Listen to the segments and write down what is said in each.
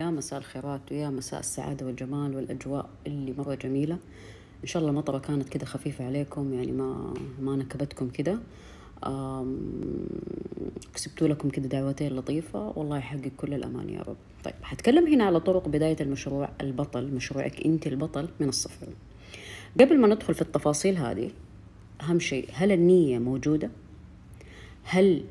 يا مساء الخيرات ويا مساء السعادة والجمال والأجواء اللي مرة جميلة إن شاء الله المطرة كانت كده خفيفة عليكم يعني ما ما نكبتكم كده كسبتوا لكم كده دعوتين لطيفة والله يحقق كل الأمان يا رب طيب حتكلم هنا على طرق بداية المشروع البطل مشروعك أنت البطل من الصفر قبل ما ندخل في التفاصيل هذه أهم شيء هل النية موجودة؟ هل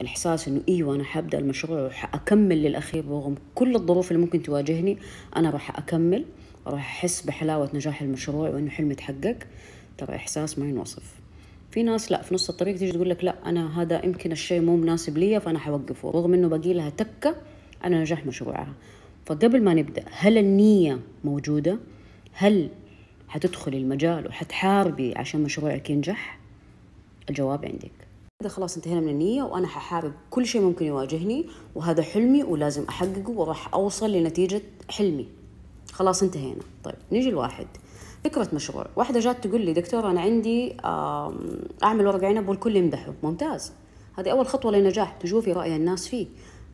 الاحساس انه ايوه انا حابدا المشروع وحاكمل للاخير رغم كل الظروف اللي ممكن تواجهني انا راح اكمل راح احس بحلاوه نجاح المشروع وانه حلمي تحقق ترى احساس ما ينوصف في ناس لا في نص الطريق تيجي تقول لك لا انا هذا يمكن الشيء مو مناسب لي فانا حوقفه رغم انه باقي لها تكه على نجاح مشروعها فقبل ما نبدا هل النيه موجوده هل حتدخلي المجال وحتحاربي عشان مشروعك ينجح الجواب عندك كذا خلاص انتهينا من النية وأنا ححارب كل شيء ممكن يواجهني وهذا حلمي ولازم أحققه وراح أوصل لنتيجة حلمي خلاص انتهينا طيب نيجي الواحد فكرة مشروع واحدة جات تقول لي دكتور أنا عندي أعمل ورق عنب والكل يمدحه ممتاز هذه أول خطوة لنجاح تشوفي رأي الناس فيه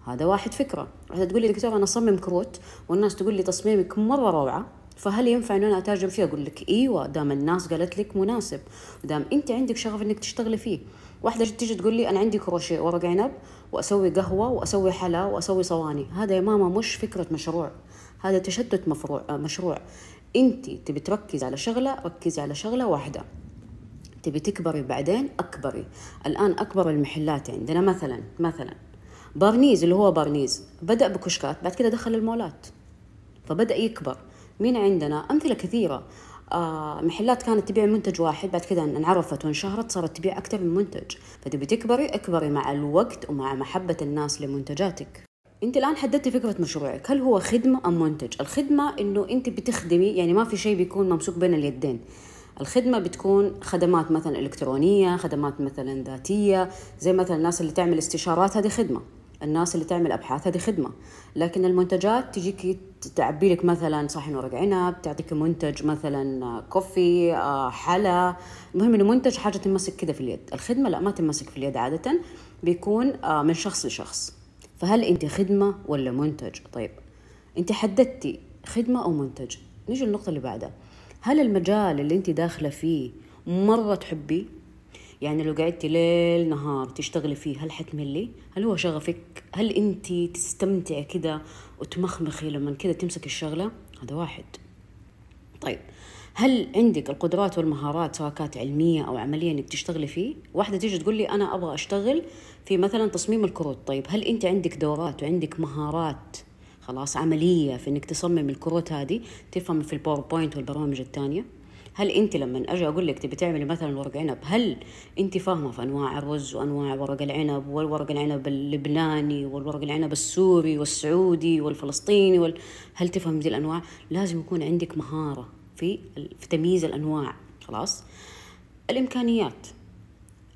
هذا واحد فكرة واحدة تقول لي دكتور أنا أصمم كروت والناس تقول لي تصميمك مرة روعة فهل ينفع ان انا اتاجر فيه اقول لك ايوه دام الناس قالت لك مناسب دام انت عندك شغف انك تشتغلي فيه واحدة تيجي تقول لي أنا عندي كروشيه ورق عنب وأسوي قهوة وأسوي حلا وأسوي صواني هذا يا ماما مش فكرة مشروع هذا تشتت مفروع آه، مشروع أنت تبي تركز على شغلة ركزي على شغلة واحدة تبي تكبري بعدين أكبري الآن أكبر المحلات عندنا مثلا مثلا بارنيز اللي هو بارنيز بدأ بكشكات بعد كده دخل المولات فبدأ يكبر مين عندنا أمثلة كثيرة آه، محلات كانت تبيع منتج واحد بعد كذا انعرفت وانشهرت صارت تبيع أكثر من منتج فتبي تكبري اكبري مع الوقت ومع محبة الناس لمنتجاتك انت الان حددتي فكره مشروعك هل هو خدمه ام منتج الخدمه انه انت بتخدمي يعني ما في شيء بيكون ممسوك بين اليدين الخدمه بتكون خدمات مثلا الكترونيه خدمات مثلا ذاتيه زي مثلا الناس اللي تعمل استشارات هذه خدمه الناس اللي تعمل ابحاث هذه خدمه لكن المنتجات تجيك تعبي لك مثلا صحن ورق عنب تعطيك منتج مثلا كوفي آه، حلا المهم انه منتج حاجه تمسك كذا في اليد الخدمه لا ما تمسك في اليد عاده بيكون آه، من شخص لشخص فهل انت خدمه ولا منتج طيب انت حددتي خدمه او منتج نيجي للنقطه اللي بعدها هل المجال اللي انت داخله فيه مره تحبيه يعني لو قعدتي ليل نهار تشتغلي فيه هل حتملي هل هو شغفك هل انت تستمتعي كده وتمخمخي لما كده تمسك الشغله هذا واحد طيب هل عندك القدرات والمهارات سواء كانت علميه او عمليه انك تشتغلي فيه؟ واحده تيجي تقول لي انا ابغى اشتغل في مثلا تصميم الكروت، طيب هل انت عندك دورات وعندك مهارات خلاص عمليه في انك تصمم الكروت هذه تفهم في الباوربوينت والبرامج الثانيه؟ هل انت لما اجي اقول لك تبي تعملي مثلا ورق عنب هل انت فاهمه في انواع الرز وانواع ورق العنب والورق العنب اللبناني والورق العنب السوري والسعودي والفلسطيني وال... هل تفهم دي الانواع لازم يكون عندك مهاره في في تمييز الانواع خلاص الامكانيات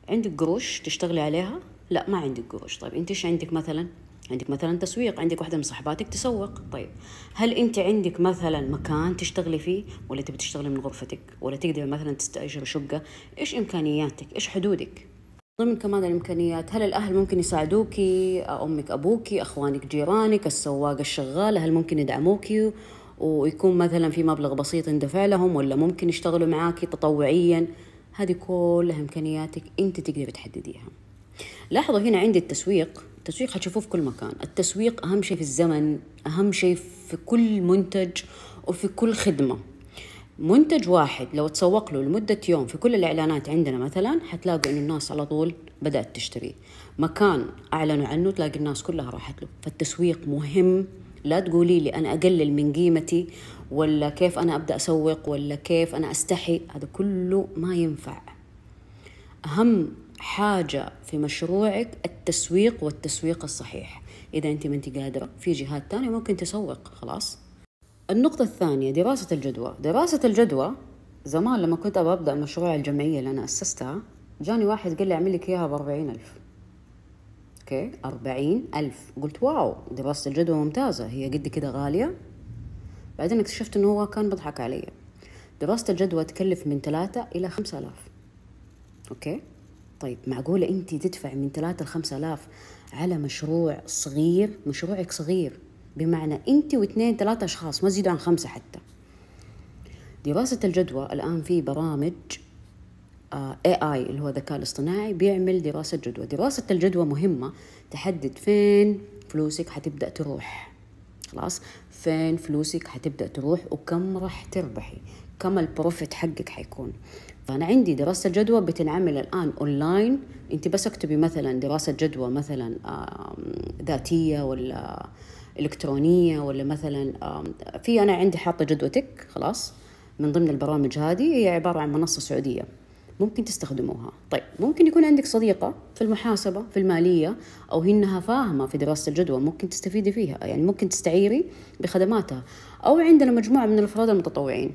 عندك قروش تشتغلي عليها لا ما عندك قروش طيب انت ايش عندك مثلا عندك مثلا تسويق عندك واحدة من صحباتك تسوق طيب هل أنت عندك مثلا مكان تشتغلي فيه ولا تبي تشتغلي من غرفتك ولا تقدر مثلا تستأجر شقة إيش إمكانياتك إيش حدودك ضمن كمان الامكانيات هل الاهل ممكن يساعدوكي امك ابوكي اخوانك جيرانك السواق الشغال هل ممكن يدعموكي ويكون مثلا في مبلغ بسيط يندفع لهم ولا ممكن يشتغلوا معاكي تطوعيا هذه كلها امكانياتك انت تقدري تحدديها لاحظوا هنا عندي التسويق التسويق حتشوفوه في كل مكان التسويق أهم شيء في الزمن أهم شيء في كل منتج وفي كل خدمة منتج واحد لو تسوق له لمدة يوم في كل الإعلانات عندنا مثلا حتلاقوا إنه الناس على طول بدأت تشتريه مكان أعلنوا عنه تلاقي الناس كلها راحت له فالتسويق مهم لا تقولي لي أنا أقلل من قيمتي ولا كيف أنا أبدأ أسوق ولا كيف أنا أستحي هذا كله ما ينفع أهم حاجة في مشروعك التسويق والتسويق الصحيح إذا أنت ما أنت قادرة في جهات تانية ممكن تسوق خلاص النقطة الثانية دراسة الجدوى دراسة الجدوى زمان لما كنت أبغى أبدأ مشروع الجمعية اللي أنا أسستها جاني واحد قال لي أعمل لك إياها بأربعين ألف أوكي أربعين ألف قلت واو دراسة الجدوى ممتازة هي قد كده غالية بعدين اكتشفت إنه هو كان بيضحك علي دراسة الجدوى تكلف من ثلاثة إلى خمسة آلاف أوكي طيب معقولة أنت تدفع من ثلاثة لخمسة آلاف على مشروع صغير مشروعك صغير بمعنى أنت واثنين ثلاثة أشخاص ما تزيدوا عن خمسة حتى دراسة الجدوى الآن في برامج آه AI اللي هو الذكاء الاصطناعي بيعمل دراسة جدوى دراسة الجدوى مهمة تحدد فين فلوسك حتبدأ تروح خلاص فين فلوسك حتبدأ تروح وكم راح تربحي كم البروفيت حقك حيكون أنا عندي دراسة جدوى بتنعمل الآن أونلاين أنت بس اكتبي مثلا دراسة جدوى مثلا ذاتية ولا إلكترونية ولا مثلا في أنا عندي حاطة جدوتك خلاص من ضمن البرامج هذه هي عبارة عن منصة سعودية ممكن تستخدموها طيب ممكن يكون عندك صديقة في المحاسبة في المالية أو إنها فاهمة في دراسة الجدوى ممكن تستفيدي فيها يعني ممكن تستعيري بخدماتها أو عندنا مجموعة من الأفراد المتطوعين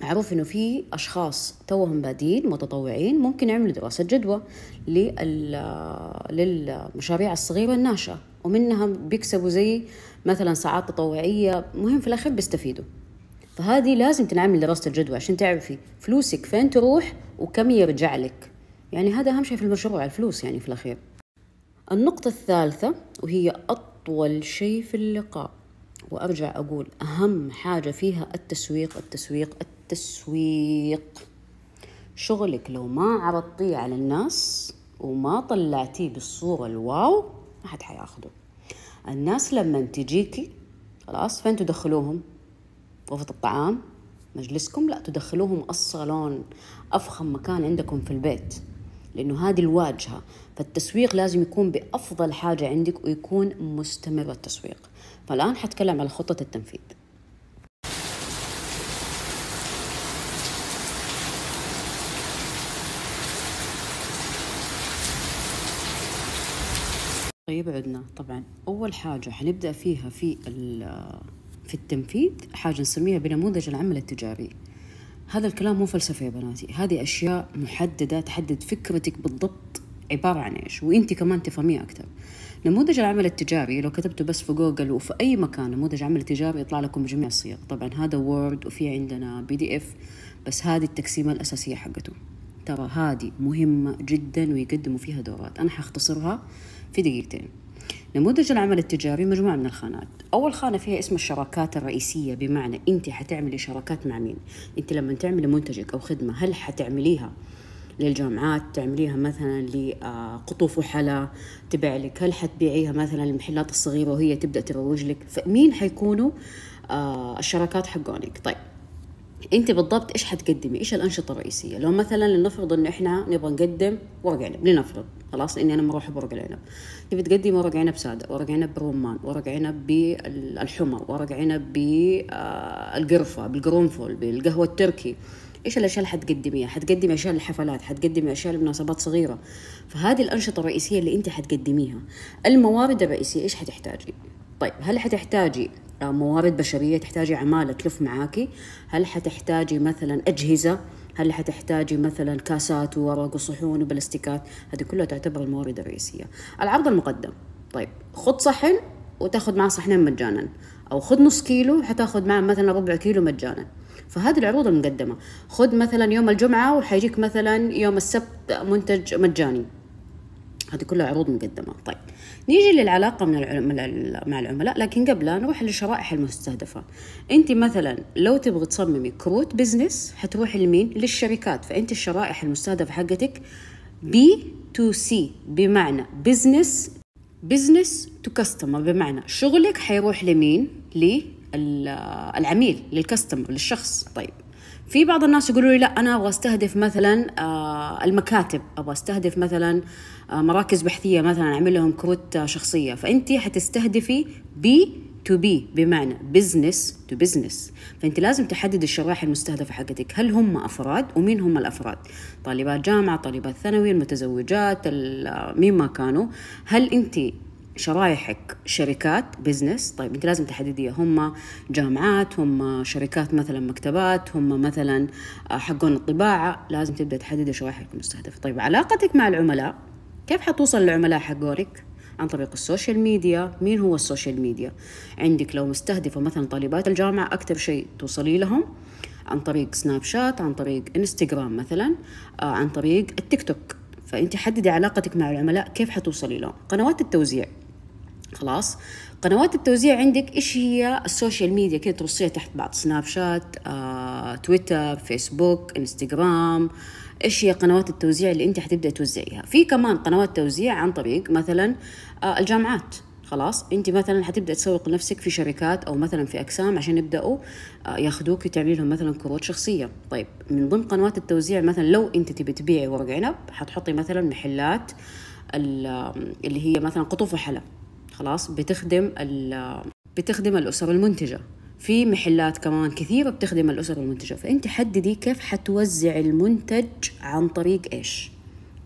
معروف انه في اشخاص توهم بادين متطوعين ممكن يعملوا دراسه جدوى للمشاريع الصغيره الناشئه ومنها بيكسبوا زي مثلا ساعات تطوعيه مهم في الاخير بيستفيدوا فهذه لازم تنعمل دراسه الجدوى عشان تعرفي فلوسك فين تروح وكم يرجع لك يعني هذا اهم شيء في المشروع الفلوس يعني في الاخير النقطه الثالثه وهي اطول شيء في اللقاء وارجع اقول اهم حاجه فيها التسويق التسويق التسويق التسويق شغلك لو ما عرضتيه على الناس وما طلعتيه بالصورة الواو ما حد حياخده الناس لما تجيكي خلاص فين تدخلوهم غرفة الطعام مجلسكم لا تدخلوهم الصالون أفخم مكان عندكم في البيت لأنه هذه الواجهة فالتسويق لازم يكون بأفضل حاجة عندك ويكون مستمر التسويق فالآن حتكلم على خطة التنفيذ طيب عدنا طبعا أول حاجة حنبدأ فيها في في التنفيذ حاجة نسميها بنموذج العمل التجاري هذا الكلام مو فلسفة يا بناتي هذه أشياء محددة تحدد فكرتك بالضبط عبارة عن إيش وإنت كمان تفهميها أكثر نموذج العمل التجاري لو كتبته بس في جوجل وفي أي مكان نموذج عمل تجاري يطلع لكم بجميع الصيغ طبعا هذا وورد وفي عندنا بي دي إف بس هذه التقسيمة الأساسية حقته ترى هذه مهمة جدا ويقدموا فيها دورات أنا حختصرها في دقيقتين نموذج العمل التجاري مجموعة من الخانات أول خانة فيها اسم الشراكات الرئيسية بمعنى أنت حتعملي شراكات مع مين أنت لما تعملي منتجك أو خدمة هل حتعمليها للجامعات تعمليها مثلا لقطوف آه، وحلا تبيع لك هل حتبيعيها مثلا للمحلات الصغيرة وهي تبدأ تروج لك فمين حيكونوا آه، الشراكات حقونك طيب انت بالضبط ايش حتقدمي ايش الانشطه الرئيسيه لو مثلا لنفرض انه احنا نبغى نقدم ورق عنب لنفرض خلاص لاني انا مروحه بورق العنب تبي تقدمي ورق عنب ساده ورق عنب بالرمان ورق عنب بالحمر ورق عنب بالقرفه آه، بالقرنفل بالقهوه التركي ايش الاشياء اللي حتقدميها حتقدمي اشياء للحفلات حتقدمي اشياء لمناسبات صغيره فهذه الانشطه الرئيسيه اللي انت حتقدميها الموارد الرئيسيه ايش حتحتاجي طيب هل حتحتاجي موارد بشريه تحتاجي عماله تلف معاكي هل حتحتاجي مثلا اجهزه هل حتحتاجي مثلا كاسات وورق وصحون وبلاستيكات هذه كلها تعتبر الموارد الرئيسيه العرض المقدم طيب خذ صحن وتاخذ معه صحنين مجانا او خذ نص كيلو حتاخذ معه مثلا ربع كيلو مجانا فهذه العروض المقدمه خذ مثلا يوم الجمعه وحيجيك مثلا يوم السبت منتج مجاني هذه كلها عروض مقدمة طيب نيجي للعلاقة من العملاء مع العملاء لكن قبلها نروح للشرائح المستهدفة أنت مثلا لو تبغي تصممي كروت بزنس حتروح لمين للشركات فأنت الشرائح المستهدفة حقتك بي تو سي بمعنى بزنس بزنس تو كاستمر بمعنى شغلك حيروح لمين للعميل للكاستمر للشخص طيب في بعض الناس يقولوا لي لا انا ابغى استهدف مثلا آه، المكاتب ابغى استهدف مثلا آه، مراكز بحثيه مثلا اعمل لهم كروت آه، شخصيه فانت حتستهدفي بي تو بي بمعنى بزنس تو بزنس فانت لازم تحدد الشرائح المستهدفه حقتك هل هم افراد ومين هم الافراد طالبات جامعه طالبات ثانوي المتزوجات مين ما كانوا هل انت شرايحك شركات بزنس طيب انت لازم تحدديها هم جامعات هم شركات مثلا مكتبات هم مثلا آه، حقون الطباعه لازم تبدا تحددي شرايحك المستهدفه طيب علاقتك مع العملاء كيف حتوصل للعملاء حقونك عن طريق السوشيال ميديا مين هو السوشيال ميديا عندك لو مستهدفه مثلا طالبات الجامعه اكثر شيء توصلي لهم عن طريق سناب شات عن طريق انستغرام مثلا آه، عن طريق التيك توك فانت حددي علاقتك مع العملاء كيف حتوصلي لهم قنوات التوزيع خلاص قنوات التوزيع عندك ايش هي السوشيال ميديا كده ترصيها تحت بعض سناب شات آه، تويتر فيسبوك انستغرام ايش هي قنوات التوزيع اللي انت حتبدا توزعيها في كمان قنوات توزيع عن طريق مثلا آه الجامعات خلاص انت مثلا حتبدا تسوق لنفسك في شركات او مثلا في اقسام عشان يبداوا آه، ياخذوك وتعمل لهم مثلا كروت شخصيه طيب من ضمن قنوات التوزيع مثلا لو انت تبي تبيعي ورق عنب حتحطي مثلا محلات اللي هي مثلا قطوف وحلا خلاص بتخدم بتخدم الأسر المنتجة في محلات كمان كثيرة بتخدم الأسر المنتجة فأنت حددي كيف حتوزع المنتج عن طريق إيش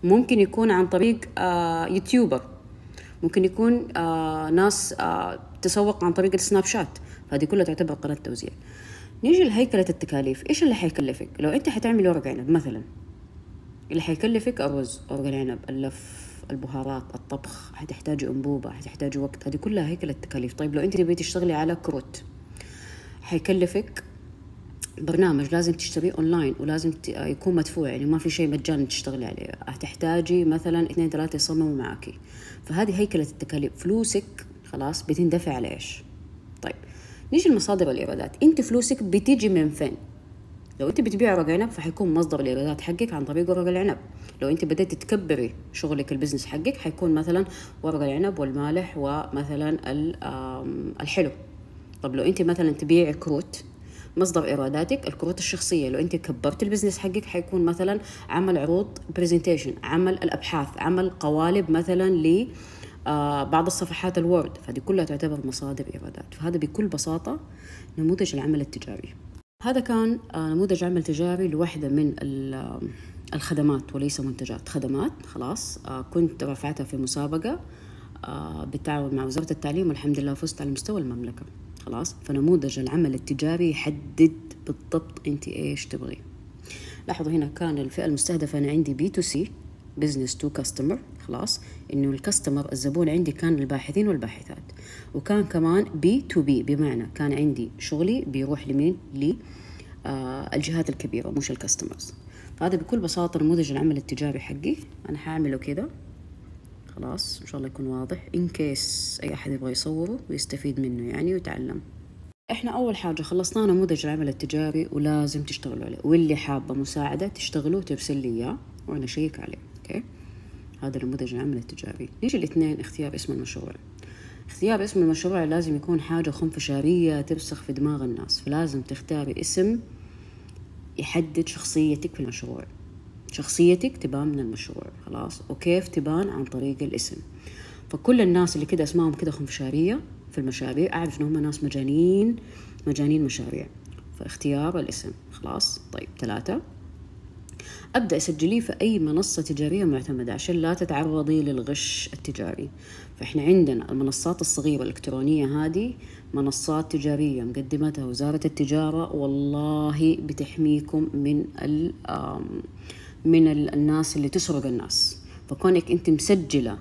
ممكن يكون عن طريق آه يوتيوبر ممكن يكون آه ناس آه تسوق عن طريق السناب شات هذه كلها تعتبر قناة توزيع نيجي لهيكلة التكاليف إيش اللي حيكلفك لو أنت حتعملي ورق عنب مثلا اللي حيكلفك الرز ورق العنب اللف البهارات الطبخ حتحتاجي انبوبه حتحتاجي وقت هذه كلها هيكلة التكاليف طيب لو انت تبي تشتغلي على كروت حيكلفك برنامج لازم تشتريه اونلاين ولازم آه، يكون مدفوع يعني ما في شيء مجاني تشتغلي عليه هتحتاجي مثلا اثنين ثلاثه يصمموا معاكي فهذه هيكله التكاليف فلوسك خلاص بتندفع على ايش طيب نيجي لمصادر الايرادات انت فلوسك بتيجي من فين لو انت بتبيع ورق عنب فحيكون مصدر الايرادات حقك عن طريق ورق العنب لو انت بدأت تكبري شغلك البزنس حقك حيكون مثلا ورق العنب والمالح ومثلا الحلو طب لو انت مثلا تبيعي كروت مصدر ايراداتك الكروت الشخصيه لو انت كبرت البزنس حقك حيكون مثلا عمل عروض برزنتيشن عمل الابحاث عمل قوالب مثلا ل آه، بعض الصفحات الوورد فهذه كلها تعتبر مصادر ايرادات فهذا بكل بساطه نموذج العمل التجاري هذا كان آه، نموذج عمل تجاري لواحدة من الخدمات وليس منتجات خدمات خلاص آه، كنت رفعتها في مسابقة آه، بالتعاون مع وزارة التعليم والحمد لله فزت على مستوى المملكة خلاص فنموذج العمل التجاري يحدد بالضبط انت ايش تبغي لاحظوا هنا كان الفئة المستهدفة انا عندي بي تو سي بزنس تو كاستمر خلاص انه الكاستمر الزبون عندي كان الباحثين والباحثات وكان كمان بي تو بي بمعنى كان عندي شغلي بيروح لمين لي آه الجهات الكبيرة مش الكاستمرز فهذا بكل بساطة نموذج العمل التجاري حقي أنا هعمله كده خلاص إن شاء الله يكون واضح إن كيس أي أحد يبغى يصوره ويستفيد منه يعني ويتعلم احنا اول حاجه خلصنا نموذج العمل التجاري ولازم تشتغلوا عليه واللي حابه مساعده تشتغلوه ترسل لي اياه وانا اشيك عليه اوكي هذا نموذج العمل التجاري نيجي الاثنين اختيار اسم المشروع اختيار اسم المشروع لازم يكون حاجه خنفشاريه ترسخ في دماغ الناس فلازم تختاري اسم يحدد شخصيتك في المشروع شخصيتك تبان من المشروع خلاص وكيف تبان عن طريق الاسم فكل الناس اللي كده اسمائهم كده خنفشارية في المشاريع أعرف انهم ناس مجانين مجانين مشاريع فاختيار الاسم خلاص طيب ثلاثة ابدا سجليه في اي منصه تجاريه معتمده عشان لا تتعرضي للغش التجاري فاحنا عندنا المنصات الصغيره الالكترونيه هذه منصات تجاريه مقدمتها وزاره التجاره والله بتحميكم من من الناس اللي تسرق الناس فكونك انت مسجله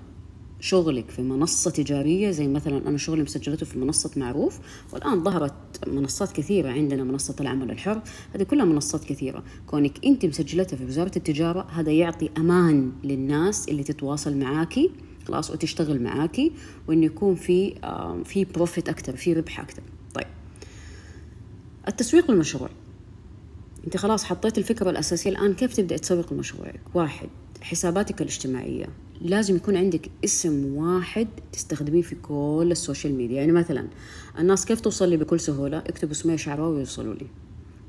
شغلك في منصة تجارية زي مثلا أنا شغلي مسجلته في منصة معروف والآن ظهرت منصات كثيرة عندنا منصة العمل الحر هذه كلها منصات كثيرة كونك أنت مسجلتها في وزارة التجارة هذا يعطي أمان للناس اللي تتواصل معاكي خلاص وتشتغل معاكي وإنه يكون في آه، في بروفيت أكثر في ربح أكثر طيب التسويق والمشروع أنت خلاص حطيت الفكرة الأساسية الآن كيف تبدأ تسوق لمشروعك واحد حساباتك الاجتماعية لازم يكون عندك اسم واحد تستخدميه في كل السوشيال ميديا يعني مثلا الناس كيف توصل لي بكل سهولة اكتبوا اسمي شعراوي ويوصلوا لي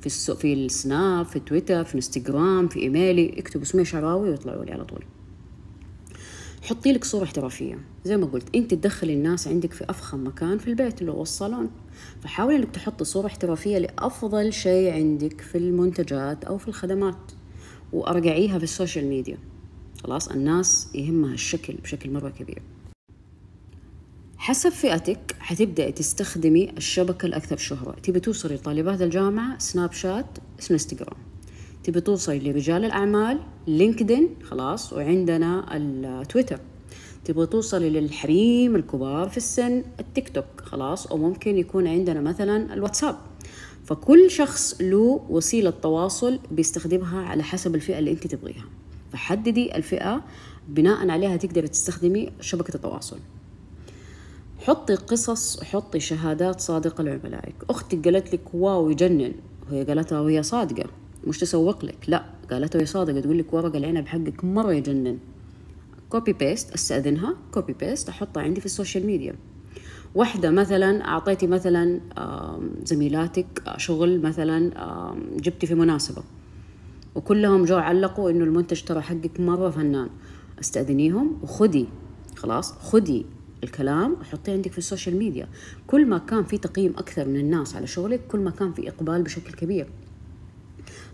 في السو... في السناب في تويتر في انستغرام في ايميلي اكتبوا اسمي شعراوي ويطلعوا لي على طول حطي لك صورة احترافية زي ما قلت انت تدخلي الناس عندك في افخم مكان في البيت اللي هو الصالون فحاولي انك تحطي صورة احترافية لافضل شيء عندك في المنتجات او في الخدمات وارجعيها في السوشيال ميديا خلاص الناس يهمها الشكل بشكل مرة كبير حسب فئتك حتبدأي تستخدمي الشبكة الأكثر شهرة تبي توصلي لطالبات الجامعة سناب شات انستغرام تبي توصلي لرجال الأعمال لينكدين خلاص وعندنا التويتر تبغى توصلي للحريم الكبار في السن التيك توك خلاص او ممكن يكون عندنا مثلا الواتساب فكل شخص له وسيله تواصل بيستخدمها على حسب الفئه اللي انت تبغيها فحددي الفئة بناء عليها تقدري تستخدمي شبكة التواصل حطي قصص حطي شهادات صادقة لعملائك أختك قالت لك واو يجنن وهي قالتها وهي صادقة مش تسوق لك لا قالتها وهي صادقة تقول لك ورق العنب حقك مرة يجنن كوبي بيست استأذنها كوبي بيست أحطها عندي في السوشيال ميديا واحدة مثلا أعطيتي مثلا زميلاتك آه، شغل مثلا جبتي في مناسبة وكلهم جو علقوا انه المنتج ترى حقك مره فنان استاذنيهم وخدي خلاص خدي الكلام وحطيه عندك في السوشيال ميديا كل ما كان في تقييم اكثر من الناس على شغلك كل ما كان في اقبال بشكل كبير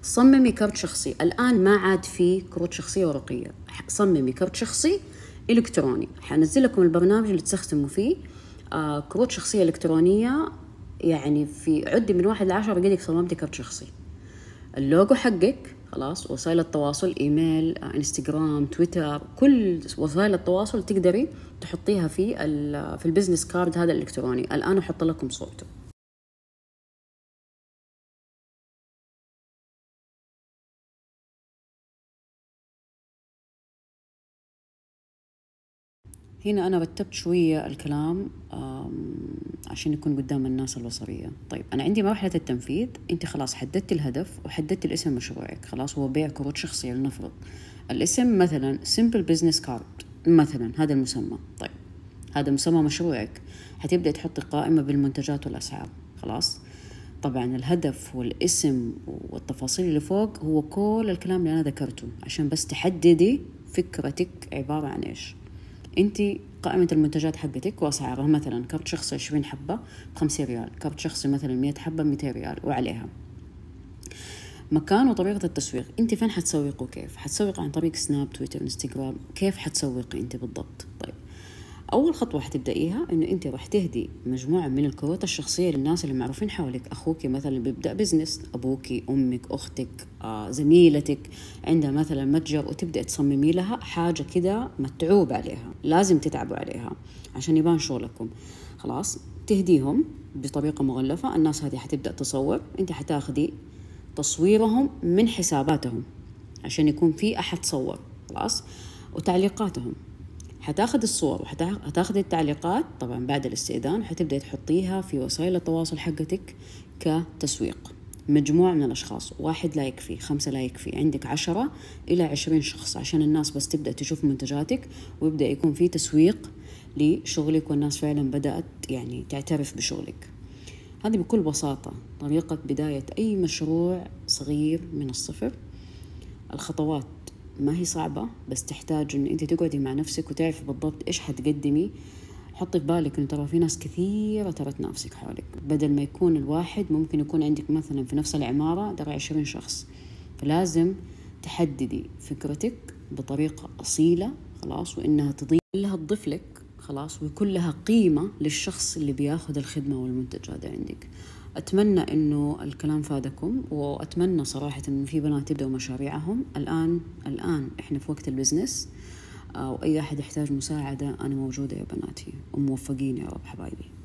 صممي كرت شخصي الان ما عاد في كروت شخصيه ورقيه صممي كرت شخصي الكتروني حنزل لكم البرنامج اللي تستخدموا فيه آه كروت شخصيه الكترونيه يعني في عدي من واحد لعشرة قد صممتي كرت شخصي اللوجو حقك خلاص وسائل التواصل ايميل آه، انستغرام تويتر كل وسائل التواصل تقدري تحطيها في في البزنس كارد هذا الالكتروني الان احط لكم صورته هنا أنا رتبت شوية الكلام عشان يكون قدام الناس البصرية طيب أنا عندي مرحلة التنفيذ أنت خلاص حددت الهدف وحددت الاسم مشروعك خلاص هو بيع كروت شخصية لنفرض الاسم مثلا simple business card مثلا هذا المسمى طيب هذا مسمى مشروعك حتبدأ تحط قائمة بالمنتجات والأسعار خلاص طبعا الهدف والاسم والتفاصيل اللي فوق هو كل الكلام اللي أنا ذكرته عشان بس تحددي فكرتك عبارة عن إيش انت قائمة المنتجات حقتك وأسعارها مثلا كرت شخصي 20 حبة ب 5 ريال كرت شخصي مثلا 100 حبة ب 200 ريال وعليها مكان وطريقة التسويق انت فين حتسوق وكيف حتسوق عن طريق سناب تويتر انستغرام كيف حتسوقي انت بالضبط طيب اول خطوه حتبدايها انه انت راح تهدي مجموعه من الكروت الشخصيه للناس اللي معروفين حولك اخوك مثلا بيبدا بزنس ابوك امك اختك آه، زميلتك عندها مثلا متجر وتبدا تصممي لها حاجه كده متعوب عليها لازم تتعبوا عليها عشان يبان شغلكم خلاص تهديهم بطريقه مغلفه الناس هذه حتبدا تصور انت حتاخدي تصويرهم من حساباتهم عشان يكون في احد صور خلاص وتعليقاتهم حتاخد الصور وحتاخد التعليقات طبعا بعد الاستئذان حتبدأ تحطيها في وسائل التواصل حقتك كتسويق مجموعة من الأشخاص واحد لا يكفي خمسة لا يكفي عندك عشرة إلى عشرين شخص عشان الناس بس تبدأ تشوف منتجاتك ويبدأ يكون في تسويق لشغلك والناس فعلا بدأت يعني تعترف بشغلك هذه بكل بساطة طريقة بداية أي مشروع صغير من الصفر الخطوات ما هي صعبة بس تحتاج إن أنت تقعدي مع نفسك وتعرفي بالضبط إيش حتقدمي حطي في بالك إنه ترى في ناس كثيرة ترى تنافسك حولك بدل ما يكون الواحد ممكن يكون عندك مثلا في نفس العمارة ترى عشرين شخص فلازم تحددي فكرتك بطريقة أصيلة خلاص وإنها تضيف لها تضيف لك خلاص ويكون لها قيمة للشخص اللي بياخذ الخدمة والمنتج هذا عندك أتمنى أنه الكلام فادكم وأتمنى صراحة أنه في بنات يبدأوا مشاريعهم الآن الآن إحنا في وقت البزنس آه، وأي أحد يحتاج مساعدة أنا موجودة يا بناتي وموفقين يا رب حبايبي